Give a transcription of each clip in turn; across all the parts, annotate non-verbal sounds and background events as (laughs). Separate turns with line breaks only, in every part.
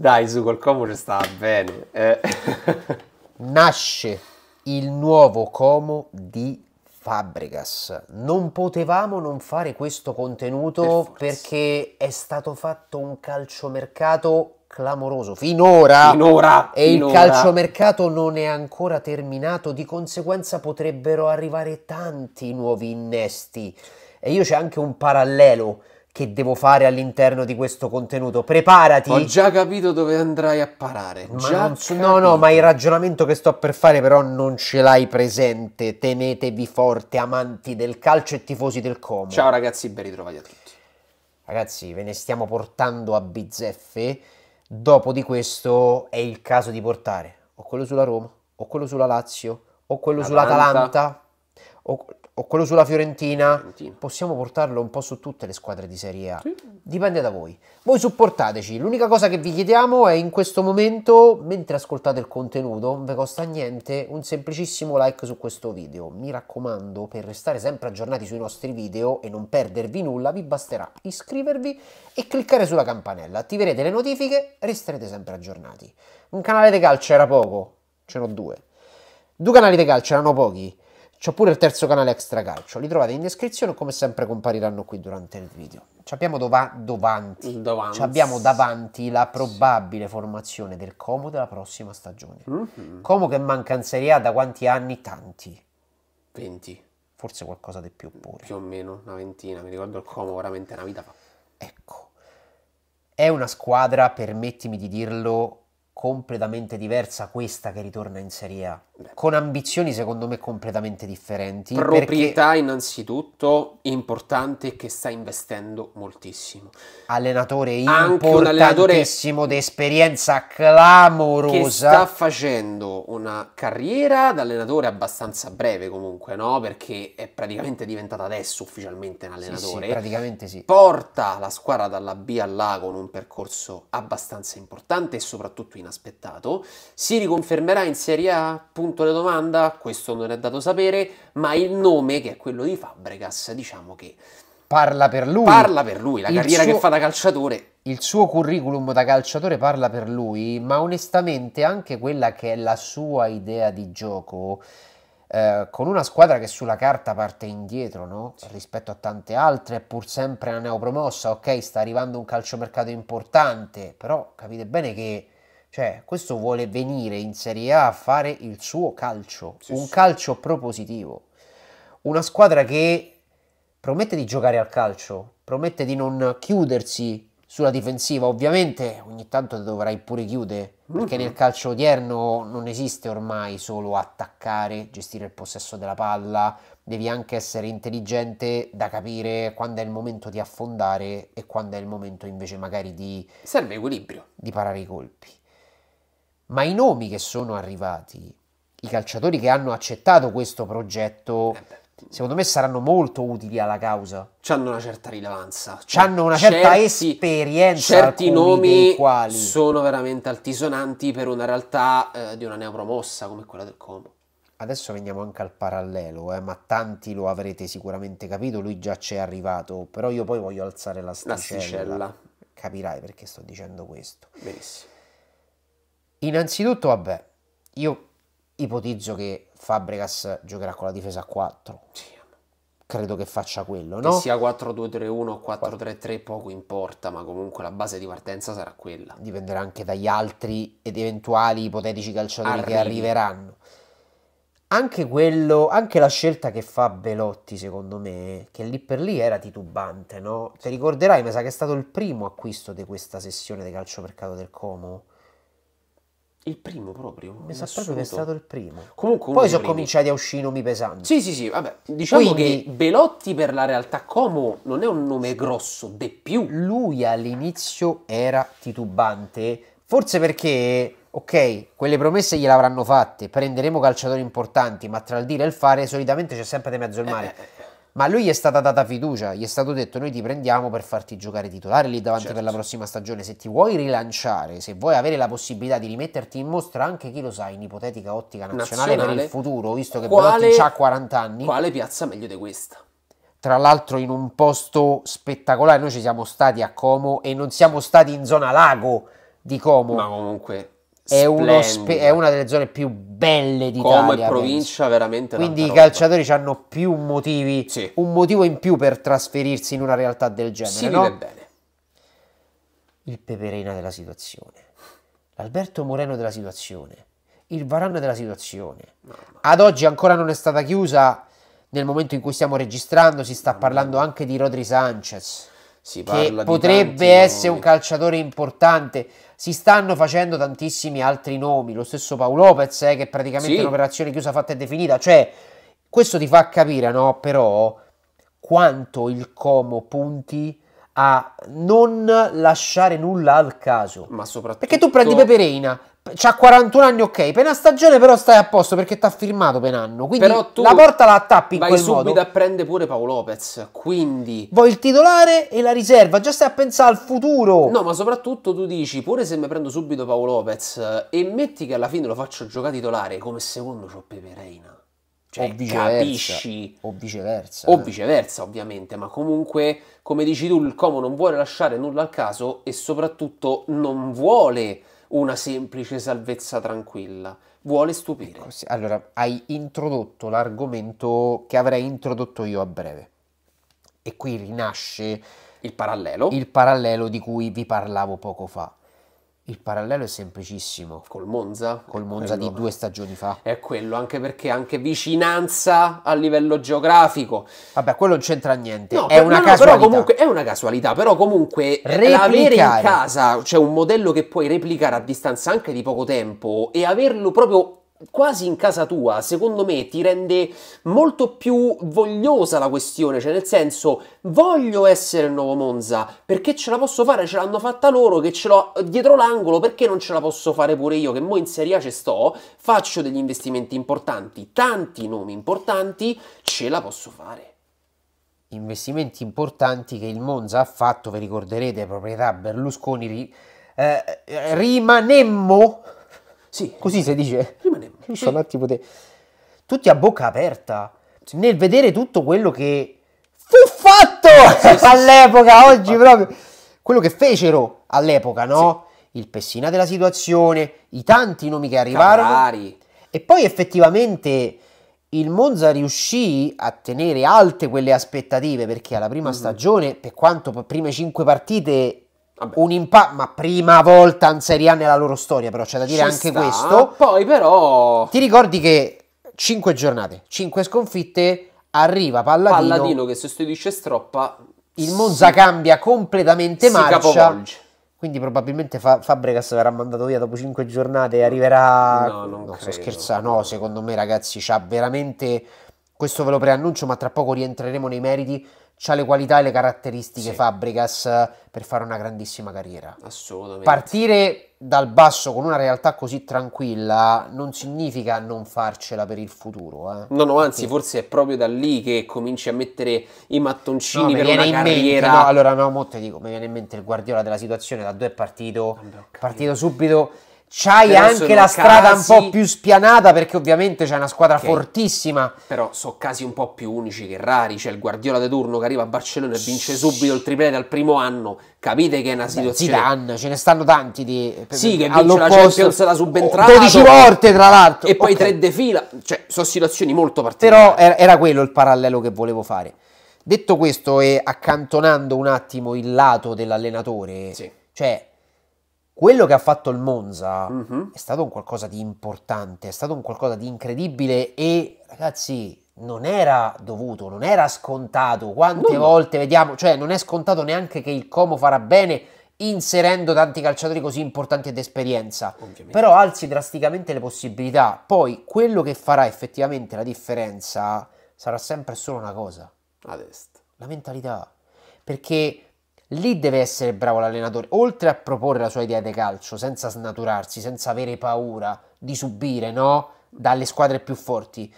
Dai, su col Como ci sta bene. Eh. (laughs) Nasce il nuovo Como di Fabregas. Non potevamo non fare questo contenuto per perché è stato fatto un calciomercato clamoroso finora, finora e finora. il calciomercato non è ancora terminato di conseguenza potrebbero arrivare tanti nuovi innesti e io c'è anche un parallelo che devo fare all'interno di questo contenuto. Preparati. Ho già capito dove andrai a parare. Non, no, no, ma il ragionamento che sto per fare però non ce l'hai presente. Tenetevi forte, amanti del calcio e tifosi del Como. Ciao ragazzi, ben ritrovati a tutti. Ragazzi, ve ne stiamo portando a bizzeffe. Dopo di questo è il caso di portare o quello sulla Roma, o quello sulla Lazio, o quello Atalanta. sull'Atalanta. O o quello sulla Fiorentina, Fiorentina, possiamo portarlo un po' su tutte le squadre di Serie A. Sì. Dipende da voi. Voi supportateci. L'unica cosa che vi chiediamo è in questo momento, mentre ascoltate il contenuto, non vi costa niente, un semplicissimo like su questo video. Mi raccomando, per restare sempre aggiornati sui nostri video e non perdervi nulla, vi basterà iscrivervi e cliccare sulla campanella. Attiverete le notifiche, e resterete sempre aggiornati. Un canale di calcio era poco, ce n'ho due. Due canali di calcio erano pochi C'ho pure il terzo canale extra calcio, li trovate in descrizione, come sempre compariranno qui durante il video. Ci abbiamo dova davanti. davanti la probabile formazione del Como della prossima stagione. Mm -hmm. Como che manca in Serie A da quanti anni? Tanti. 20. Forse qualcosa di più pure. Più o meno, una ventina, mi ricordo il Como veramente una vita fa. Ecco, è una squadra, permettimi di dirlo, completamente diversa questa che ritorna in Serie A con ambizioni secondo me completamente differenti. Proprietà innanzitutto importante che sta investendo moltissimo. Allenatore importantissimo di esperienza clamorosa. Che sta facendo una carriera da allenatore abbastanza breve comunque, no? Perché è praticamente diventata adesso ufficialmente un allenatore. Sì, sì, praticamente sì. Porta la squadra dalla B all'A con un percorso abbastanza importante e soprattutto inaspettato. Si riconfermerà in Serie A? Punto punto di domanda, questo non è dato sapere, ma il nome che è quello di Fabregas, diciamo che parla per lui. Parla per lui, la il carriera suo, che fa da calciatore. Il suo curriculum da calciatore parla per lui, ma onestamente anche quella che è la sua idea di gioco eh, con una squadra che sulla carta parte indietro no? rispetto a tante altre, è pur sempre una neopromossa, ok, sta arrivando un calciomercato importante, però capite bene che cioè, questo vuole venire in Serie A a fare il suo calcio, sì, un sì. calcio propositivo. Una squadra che promette di giocare al calcio, promette di non chiudersi sulla difensiva. Ovviamente ogni tanto dovrai pure chiudere, perché nel calcio odierno non esiste ormai solo attaccare, gestire il possesso della palla, devi anche essere intelligente da capire quando è il momento di affondare e quando è il momento invece magari di... Serve equilibrio. Di parare i colpi ma i nomi che sono arrivati, i calciatori che hanno accettato questo progetto, eh secondo me saranno molto utili alla causa. C'hanno una certa rilevanza. Cioè, C'hanno una certa certi, esperienza. Certi nomi sono veramente altisonanti per una realtà eh, di una neopromossa come quella del Como. Adesso veniamo anche al parallelo, eh, ma tanti lo avrete sicuramente capito, lui già c'è arrivato, però io poi voglio alzare la sticella. La sticella. Capirai perché sto dicendo questo. Benissimo. Innanzitutto, vabbè, io ipotizzo che Fabregas giocherà con la difesa a 4. Sì. Credo che faccia quello, che no? sia 4-2-3-1 o 4-3-3 poco importa, ma comunque la base di partenza sarà quella. Dipenderà anche dagli altri ed eventuali ipotetici calciatori Arrivi. che arriveranno. Anche, quello, anche la scelta che fa Belotti, secondo me, che lì per lì era titubante, no? Ti ricorderai, mi sa che è stato il primo acquisto di questa sessione di calcio mercato del Como il primo proprio? Mi sa proprio che è stato il primo. Comunque, Poi sono primi. cominciati a uscire nomi pesanti. Sì, sì, sì. Vabbè, diciamo Quindi, che Belotti per la realtà Como non è un nome grosso, de più. Lui all'inizio era titubante, forse perché, ok, quelle promesse gliele avranno fatte, prenderemo calciatori importanti, ma tra il dire e il fare solitamente c'è sempre di mezzo il eh, mare. Eh, eh ma lui gli è stata data fiducia, gli è stato detto noi ti prendiamo per farti giocare titolare lì davanti certo. per la certo, prossima stagione, se ti vuoi rilanciare, se vuoi avere la possibilità di rimetterti in mostra anche chi lo sa in ipotetica ottica nazionale, nazionale per il futuro, visto che quale, ha 40 anni. Quale piazza meglio di questa? Tra l'altro in un posto spettacolare, noi ci siamo stati a Como e non siamo stati in zona lago di Como. Ma comunque è, spe- è, una delle zone più belle d'Italia. Come provincia penso. veramente Quindi i calciatori hanno più motivi, sì. un motivo in più per trasferirsi in una realtà del genere, si no? bene. Il peperena della situazione. L'Alberto Moreno della situazione. Il Varano della situazione. Ad oggi ancora non è stata chiusa. Nel momento in cui stiamo registrando si sta parlando anche di Rodri Sanchez. Si che potrebbe essere nomi. un calciatore importante si stanno facendo tantissimi altri nomi, lo stesso Paolo Lopez eh, che praticamente sì. un'operazione chiusa fatta e definita, cioè questo ti fa capire no, però quanto il Como punti a non lasciare nulla al caso. Ma soprattutto... Perché tu prendi Peperina, C'ha 41 anni, ok. Per una stagione, però, stai a posto perché ti ha firmato per anno. Quindi la porta la tappi in quel modo. Vai subito a prendere pure Paolo Lopez. Quindi vuoi il titolare e la riserva. Già stai a pensare al futuro. No, ma soprattutto tu dici, pure se mi prendo subito Paolo Lopez eh, e metti che alla fine lo faccio giocare titolare, come secondo c'ho Pepe Reina. Cioè, o capisci? O viceversa. O viceversa, ovviamente, ma comunque, come dici tu, il Como non vuole lasciare nulla al caso e soprattutto non vuole una semplice salvezza tranquilla, vuole stupire. Ecco, sì. Allora, hai introdotto l'argomento che avrei introdotto io a breve. E qui rinasce il parallelo. il parallelo di cui vi parlavo poco fa. Il parallelo è semplicissimo. Col Monza? Col eh, Monza quello. di due stagioni fa. È quello, anche perché anche vicinanza a livello geografico. Vabbè, quello non c'entra niente. No, è per, una no, casualità. Però comunque, è una casualità, però comunque avere in casa cioè un modello che puoi replicare a distanza anche di poco tempo e averlo proprio quasi in casa tua, secondo me ti rende molto più vogliosa la questione, cioè nel senso voglio essere il nuovo Monza, perché ce la posso fare, ce l'hanno fatta loro, che ce l'ho dietro l'angolo, perché non ce la posso fare pure io, che mo in Serie A ci sto, faccio degli investimenti importanti, tanti nomi importanti, ce la posso fare investimenti importanti che il Monza ha fatto, vi ricorderete, proprietà Berlusconi, eh, eh, rimanemmo sì. Così si dice. Rimane. Io sì. un te. Tutti a bocca aperta nel vedere tutto quello che fu fatto sì, sì, all'epoca, oggi ah. proprio. Quello che fecero all'epoca, no? Il Pessina della situazione, i tanti nomi che arrivarono. Cavari. E poi effettivamente il Monza riuscì a tenere alte quelle aspettative perché alla prima mm. stagione, per quanto per prime cinque partite un impatto, ma prima volta in Serie A nella loro storia, però c'è da dire Ci anche sta, questo. Poi però... Ti ricordi che 5 giornate, 5 sconfitte, arriva Palladino. Palladino che sostituisce Stroppa. Il Monza si, cambia completamente marcia. Capovolge. Quindi probabilmente Fa- Fabregas verrà mandato via dopo 5 giornate e arriverà... No, non no, sto scherzando. No, secondo me ragazzi, c'ha veramente... Questo ve lo preannuncio, ma tra poco rientreremo nei meriti ha le qualità e le caratteristiche sì. Fabregas eh, per fare una grandissima carriera. Assolutamente. Partire dal basso con una realtà così tranquilla non significa non farcela per il futuro. Eh. No, no, anzi, Perché... forse è proprio da lì che cominci a mettere i mattoncini no, per una carriera. Mente, no, allora no, mo te dico, mi viene in mente il Guardiola della situazione, da dove è partito? Vabbè, partito subito C'hai però anche la strada casi... un po' più spianata perché ovviamente c'è una squadra okay. fortissima. Però sono casi un po' più unici che rari. C'è il Guardiola de turno che arriva a Barcellona e vince subito il triplete al primo anno. Capite che è una situazione... Zidane, ce ne stanno tanti di... Sì, che vince la Champions da subentrato. 12 volte tra l'altro. E poi okay. tre defila. Cioè, sono situazioni molto particolari. Però era quello il parallelo che volevo fare. Detto questo e accantonando un attimo il lato dell'allenatore... Sì. Cioè, quello che ha fatto il Monza uh-huh. è stato un qualcosa di importante, è stato un qualcosa di incredibile e ragazzi non era dovuto, non era scontato. Quante no, volte no. vediamo, cioè non è scontato neanche che il Como farà bene inserendo tanti calciatori così importanti ed esperienza. Ovviamente. Però alzi drasticamente le possibilità. Poi quello che farà effettivamente la differenza sarà sempre solo una cosa. La La mentalità. Perché Lì deve essere bravo l'allenatore, oltre a proporre la sua idea di calcio, senza snaturarsi, senza avere paura di subire, no? Dalle squadre più forti.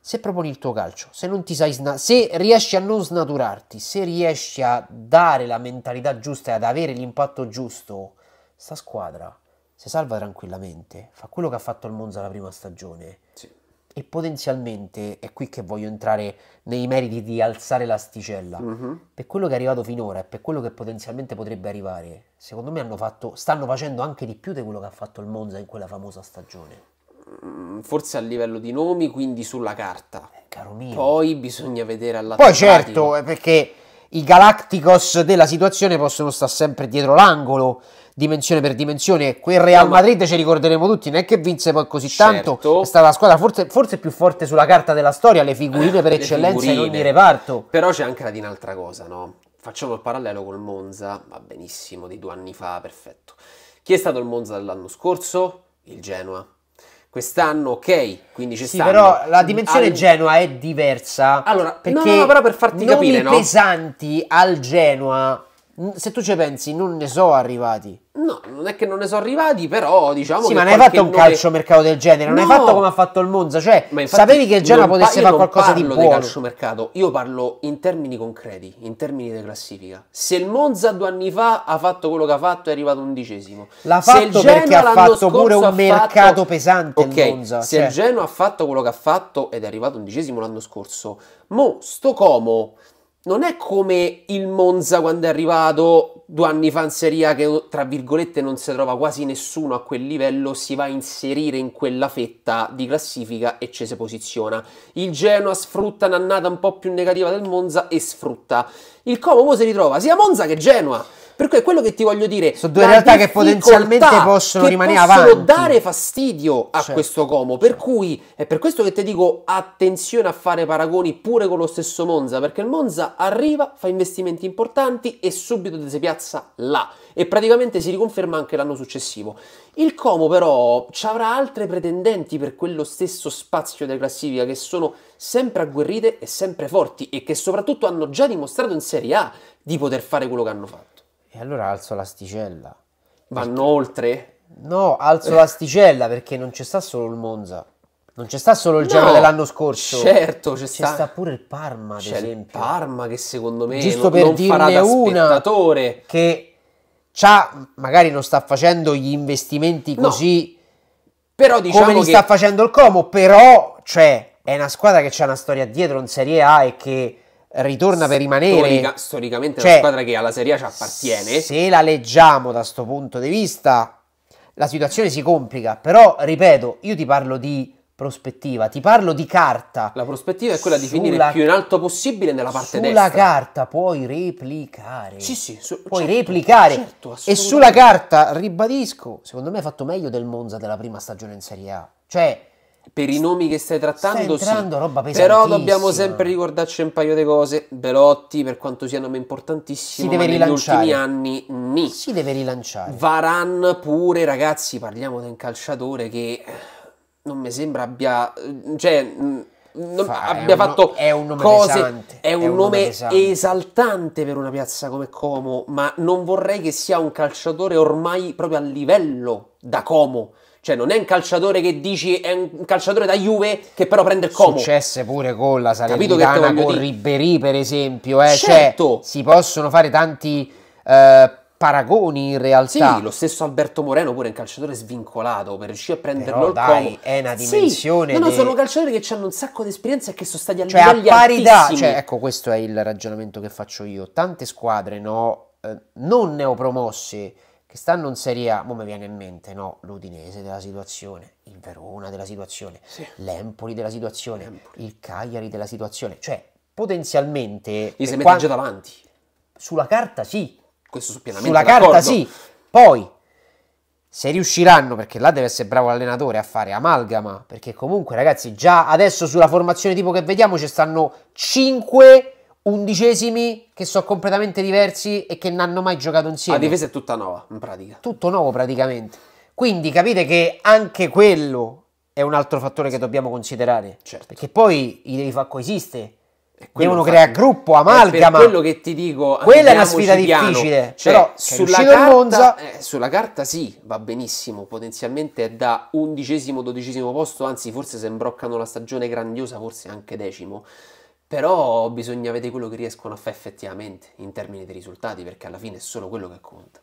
Se proponi il tuo calcio, se non ti sai sna- se riesci a non snaturarti, se riesci a dare la mentalità giusta e ad avere l'impatto giusto, sta squadra si salva tranquillamente. Fa quello che ha fatto il Monza la prima stagione. Sì e potenzialmente è qui che voglio entrare nei meriti di alzare l'asticella. Mm-hmm. Per quello che è arrivato finora e per quello che potenzialmente potrebbe arrivare, secondo me hanno fatto, stanno facendo anche di più di quello che ha fatto il Monza in quella famosa stagione. Mm, forse a livello di nomi, quindi sulla carta. Eh, caro mio. Poi bisogna vedere alla Poi certo, eh, perché i Galacticos della situazione possono stare sempre dietro l'angolo dimensione per dimensione. Quel Real Madrid ci ricorderemo tutti, non è che vinse poi così certo. tanto, è stata la squadra forse, forse, più forte sulla carta della storia, le figurine eh, per le eccellenza figurine. in ogni reparto. Però c'è anche la dire un'altra cosa, no? Facciamo il parallelo col Monza, va benissimo, di due anni fa, perfetto. Chi è stato il Monza dell'anno scorso? Il Genoa quest'anno ok, quindi ci sì, stanno. però la dimensione al... Genoa è diversa. Allora, perché no, no, però per farti capire, no? pesanti al Genoa se tu ci pensi, non ne so arrivati. No, non è che non ne so arrivati, però diciamo. Sì, ma non hai fatto un nome... calcio mercato del genere, non no. hai fatto come ha fatto il Monza. Cioè, sapevi che il Genoa potesse fare qualcosa di buono. Non parlo di calcio io parlo in termini concreti, in termini di classifica. Se il Monza due anni fa ha fatto quello che ha fatto, è arrivato undicesimo. L'ha se fatto perché ha fatto pure un mercato fatto... pesante. il Monza, se cioè. il Genoa ha fatto quello che ha fatto ed è arrivato undicesimo l'anno scorso, mo sto Como non è come il Monza quando è arrivato due anni fa in Serie A che tra virgolette non si trova quasi nessuno a quel livello, si va a inserire in quella fetta di classifica e ci si posiziona. Il Genoa sfrutta un'annata un po' più negativa del Monza e sfrutta. Il Como si ritrova sia Monza che Genoa. Per cui è quello che ti voglio dire. Sono due realtà che potenzialmente possono che rimanere possono avanti. dare fastidio a certo. questo Como. Per cui è per questo che ti dico attenzione a fare paragoni pure con lo stesso Monza, perché il Monza arriva, fa investimenti importanti e subito si piazza là. E praticamente si riconferma anche l'anno successivo. Il Como però ci avrà altre pretendenti per quello stesso spazio della classifica che sono sempre agguerrite e sempre forti e che soprattutto hanno già dimostrato in Serie A di poter fare quello che hanno fatto. E allora alzo l'asticella. Vanno perché... oltre? No, alzo l'asticella perché non c'è sta solo il Monza. Non c'è sta solo il Genoa dell'anno scorso. Certo, c'è, sta... sta... pure il Parma, ad c'è esempio. il Parma che secondo me Giusto non, per non dirne farà da spettatore. una che c'ha, magari non sta facendo gli investimenti così no, però diciamo come li che... sta facendo il Como, però cioè, è una squadra che c'ha una storia dietro in Serie A e che ritorna per rimanere. Storica, storicamente cioè, è una cioè, squadra che alla Serie A ci appartiene. Se la leggiamo da questo punto di vista, la situazione si complica. Però, ripeto, io ti parlo di prospettiva, ti parlo di carta. La prospettiva è quella di finire il più in alto possibile nella parte sulla destra. Sulla carta puoi replicare. Sì, sì, su, puoi certo, replicare. Certo, e sulla carta, ribadisco, secondo me ha fatto meglio del Monza della prima stagione in Serie A. Cioè, per i nomi che stai trattando, stai sì. roba però dobbiamo sempre ricordarci un paio di cose. Belotti, per quanto sia un nome importantissimo, negli ultimi anni ni. si deve rilanciare. Varan pure, ragazzi, parliamo di un calciatore che eh, non mi sembra abbia... Eh, cioè, mm, non, Fa, abbia è fatto un, è un nome cose, pesante, è un, è un nome, nome esaltante per una piazza come Como, ma non vorrei che sia un calciatore ormai proprio a livello da Como cioè, non è un calciatore che dici è un calciatore da Juve che però prende il Como. Successe pure con la Salernitana, con dire? Ribéry per esempio. Eh? Cioè, certo. Cioè, si possono fare tanti eh, paragoni in realtà. Sì, lo stesso Alberto Moreno pure è un calciatore svincolato, per riuscire a prenderlo Però, il dai, Como. è una dimensione. Sì, no, no, de... sono calciatori che hanno un sacco di esperienza e che sono stati a cioè, livelli a parità, cioè, altissimi. Cioè, ecco, questo è il ragionamento che faccio io. Tante squadre, no, eh, non neopromosse che stanno in Serie A, mo viene in mente, no, l'Udinese della situazione, il Verona della situazione, sì. l'Empoli della situazione, L'Empoli. il Cagliari della situazione, cioè potenzialmente... Gli si eh, mette già davanti. Sulla carta sì. Questo su pienamente Sulla d'accordo. carta sì. Poi, se riusciranno, perché là deve essere bravo l'allenatore a fare amalgama, perché comunque ragazzi già adesso sulla formazione tipo che vediamo ci stanno 5 undicesimi che sono completamente diversi e che non hanno mai giocato insieme. La difesa è tutta nuova, in pratica. Tutto nuovo praticamente. Quindi capite che anche quello è un altro fattore che dobbiamo considerare. Certo. Perché poi i devi far coesistere.
Devono creare gruppo, amalgama. quello che
ti dico. Quella è una sfida piano. difficile. Cioè, però cioè, sulla carta, Monza... eh, sulla carta sì, va benissimo. Potenzialmente è da undicesimo, dodicesimo posto. Anzi, forse se imbroccano la stagione grandiosa, forse anche decimo però bisogna vedere quello che riescono a fare effettivamente in termini di risultati, perché alla fine è solo quello che conta.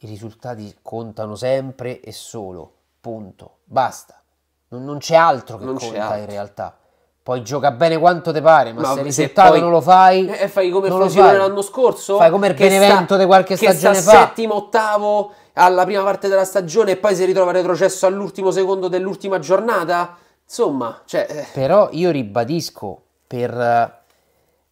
I risultati contano sempre e solo, punto, basta. Non, non c'è altro che non conta altro. in realtà. Poi gioca bene quanto ti pare, ma, ma se il risultato poi, non lo fai. E eh, eh, fai come il Frosinone l'anno scorso. Fai come il Benevento sta, di qualche stagione sta fa. settimo, ottavo alla prima parte della stagione e poi si ritrova retrocesso all'ultimo secondo dell'ultima giornata. Insomma, cioè. Eh. Però io ribadisco per,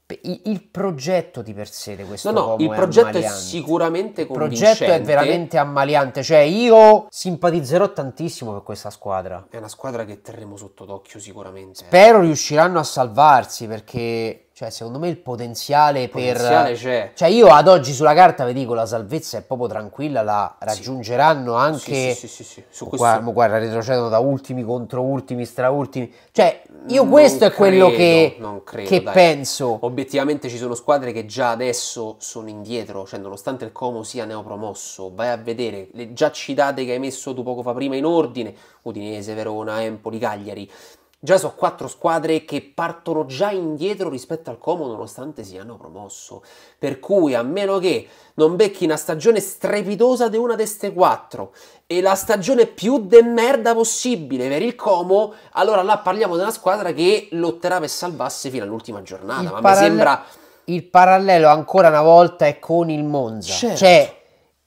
per il, progetto di per sé di questo no, no, il progetto ammaliante. è sicuramente convincente. Il progetto è veramente ammaliante, cioè io simpatizzerò tantissimo per questa squadra. È una squadra che terremo sotto d'occhio sicuramente. Spero riusciranno a salvarsi perché cioè, secondo me il potenziale, il potenziale per. C'è. Cioè, io ad oggi sulla carta vi dico la salvezza è proprio tranquilla, la raggiungeranno sì. anche. Sì, sì, sì, sì, sì. Su questo... guarda, guarda, retrocedono da ultimi contro ultimi, straultimi. Cioè, io non questo credo, è quello che, Non credo, che penso. Obiettivamente ci sono squadre che già adesso sono indietro. Cioè, nonostante il Como sia neopromosso, vai a vedere le già citate che hai messo tu poco fa prima in ordine: Udinese, Verona, Empoli, Cagliari Già so quattro squadre che partono già indietro rispetto al Como nonostante siano promosso. Per cui a meno che non becchi una stagione strepitosa di una di queste quattro e la stagione più de merda possibile per il Como, allora là parliamo di una squadra che lotterà per salvarsi fino all'ultima giornata. Il Ma mi sembra... Il parallelo ancora una volta è con il Monza. Certo. Cioè,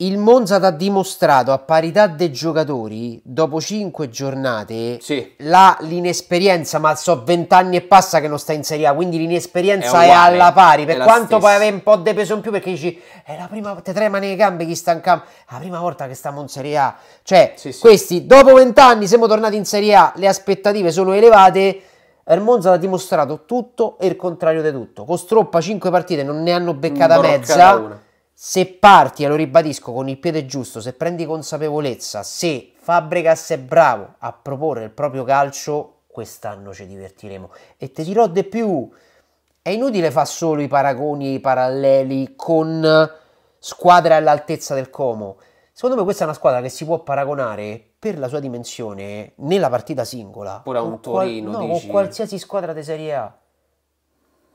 il Monza ti ha dimostrato a parità dei giocatori dopo 5 giornate sì. la, l'inesperienza, ma so 20 anni e passa che non sta in Serie A, quindi l'inesperienza è, è alla pari. Per quanto stessa. puoi avere un po' di peso in più, perché dici è la prima volta, trema nei gambe chi sta in campo, è la prima volta che stiamo in Serie A. Cioè, sì, sì. questi dopo 20 anni siamo tornati in Serie A, le aspettative sono elevate. Il Monza ha dimostrato tutto e il contrario di tutto. Con Stroppa 5 partite non ne hanno beccata non mezza se parti, e lo ribadisco, con il piede giusto, se prendi consapevolezza, se Fabregas è bravo a proporre il proprio calcio, quest'anno ci divertiremo. E te dirò di più, è inutile fare solo i paragoni e i paralleli con squadre all'altezza del Como. Secondo me questa è una squadra che si può paragonare per la sua dimensione nella partita singola. Pure a un Torino, qual- no, con qualsiasi squadra di Serie A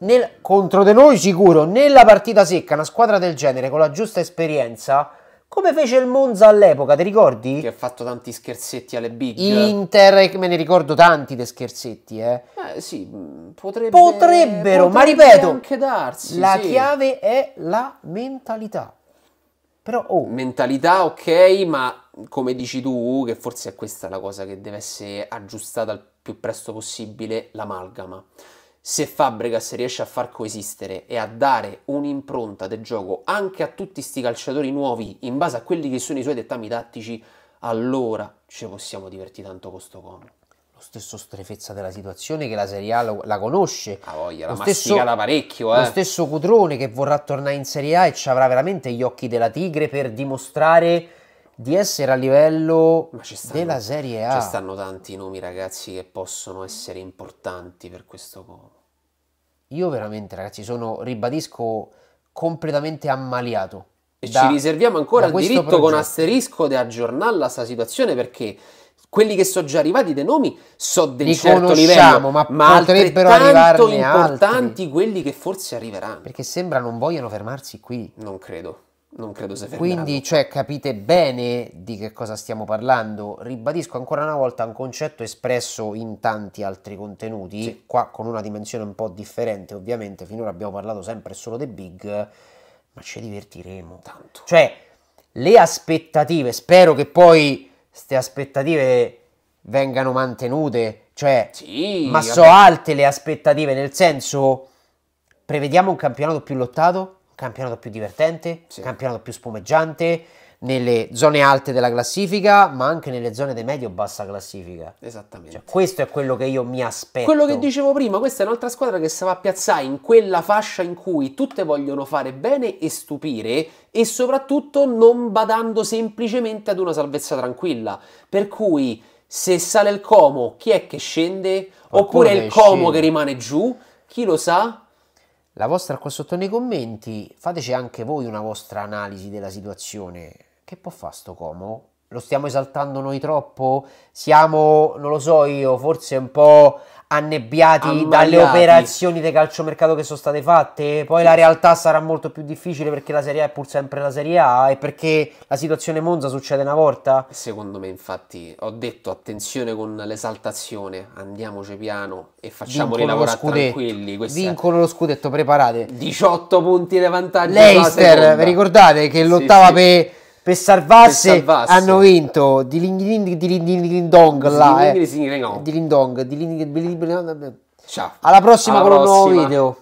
nel, contro di noi sicuro, nella partita secca, una squadra del genere con la giusta esperienza, come fece il Monza all'epoca, ti ricordi? Che ha fatto tanti scherzetti alle big. Inter, me ne ricordo tanti di scherzetti, eh. eh sì, mm, potrebbe, potrebbero, potrebbe ma ripeto, anche darsi, la sì. chiave è la mentalità. Però, oh. Mentalità, ok, ma come dici tu, che forse è questa la cosa che deve essere aggiustata il più presto possibile, l'amalgama se Fabregas riesce a far coesistere e a dare un'impronta del gioco anche a tutti questi calciatori nuovi in base a quelli che sono i suoi dettami tattici, allora ci possiamo divertire tanto con sto combo lo stesso strefezza della situazione che la Serie A lo, la conosce. Ah, voglia, lo la stesso, parecchio, eh. Lo stesso Cutrone che vorrà tornare in Serie A e ci avrà veramente gli occhi della tigre per dimostrare di essere a livello stanno, della Serie A. Ci stanno tanti nomi, ragazzi, che possono essere importanti per questo io veramente ragazzi sono, ribadisco, completamente ammaliato.
E da, ci riserviamo
ancora il diritto progetto. con asterisco di aggiornarla questa situazione perché quelli che sono già arrivati dei nomi so del Li certo livello, ma, ma potrebbero arrivarne importanti altri. quelli che forse arriveranno. Perché sembra non vogliano fermarsi qui. Non credo non credo sia fermato. Quindi, cioè, capite bene di che cosa stiamo parlando. Ribadisco ancora una volta un concetto espresso in tanti altri contenuti, sì. qua con una dimensione un po' differente, ovviamente. Finora abbiamo parlato sempre solo dei big, ma ci divertiremo. Tanto. Cioè, le aspettative, spero che poi queste aspettative vengano mantenute. Cioè, sì, ma vabbè. so alte le aspettative, nel senso, prevediamo un campionato più lottato? campionato più divertente, sì. campionato più spumeggiante, nelle zone alte della classifica, ma anche nelle zone di medio-bassa classifica. Esattamente. Cioè, questo è quello che io mi aspetto. Quello che dicevo prima, questa è un'altra squadra che si va a piazzare in quella fascia in cui tutte vogliono fare bene e stupire e soprattutto non badando semplicemente ad una salvezza tranquilla. Per cui se sale il Como, chi è che scende? Oppure, Oppure è il Como scende. che rimane giù? Chi lo sa? la vostra qua sotto nei commenti, fateci anche voi una vostra analisi della situazione. Che può fare sto comodo? lo stiamo esaltando noi troppo? Siamo, non lo so io, forse un po' annebbiati Ammaiati. dalle operazioni di calciomercato che sono state fatte. Poi sì. la realtà sarà molto più difficile perché la Serie A è pur sempre la Serie A e perché la situazione Monza succede una volta. Secondo me, infatti, ho detto attenzione con l'esaltazione, andiamoci piano e facciamo rilavorare tranquilli. Questa... Vincono lo scudetto, preparate. 18 punti di vantaggio. Leister, vi ricordate che lottava sì, sì. per per salvarsi, per salvarsi. hanno vinto di Lindong là, eh. di Lindong, di Lindong, di Lindong, alla prossima alla con prossima. un nuovo video.